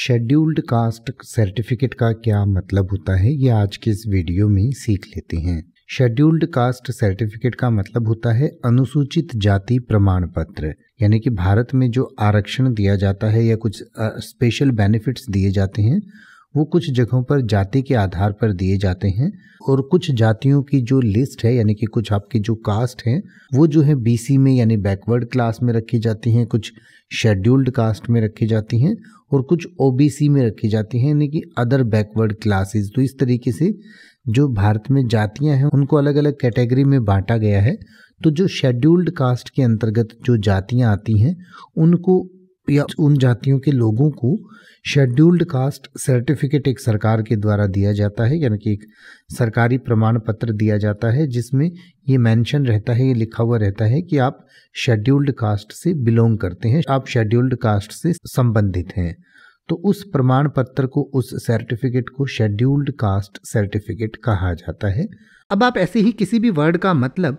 scheduled caste certificate का क्या मतलब होता है ये आज के इस वीडियो में सीख लेते हैं शेड्यूल्ड कास्ट सर्टिफिकेट का मतलब होता है अनुसूचित जाति प्रमाण पत्र यानी कि भारत में जो आरक्षण दिया जाता है या कुछ स्पेशल बेनिफिट्स दिए जाते हैं वो कुछ जगहों पर जाति के आधार पर दिए जाते हैं और कुछ जातियों की जो लिस्ट है यानी कि कुछ आपकी जो कास्ट हैं वो जो है बीसी में यानी बैकवर्ड क्लास में रखी जाती हैं कुछ शेड्यूल्ड कास्ट में रखी जाती हैं और कुछ ओबीसी में रखी जाती हैं यानी कि अदर बैकवर्ड क्लासेस तो इस तरीके से जो भारत में जातियाँ हैं उनको अलग अलग कैटेगरी में बांटा गया है तो जो शेड्यूल्ड कास्ट के अंतर्गत जो जातियाँ आती हैं उनको या उन जातियों के लोगों को शेड्यूल्ड कास्ट सर्टिफिकेट एक सरकार के द्वारा दिया जाता है यानी कि एक सरकारी प्रमाण पत्र दिया जाता है जिसमें ये मेंशन रहता है ये लिखा हुआ रहता है कि आप शेड्यूल्ड कास्ट से बिलोंग करते हैं आप शेड्यूल्ड कास्ट से संबंधित हैं तो उस प्रमाण पत्र को उस सर्टिफिकेट को शेड्यूल्ड कास्ट सर्टिफिकेट कहा जाता है अब आप ऐसे ही किसी भी वर्ड का मतलब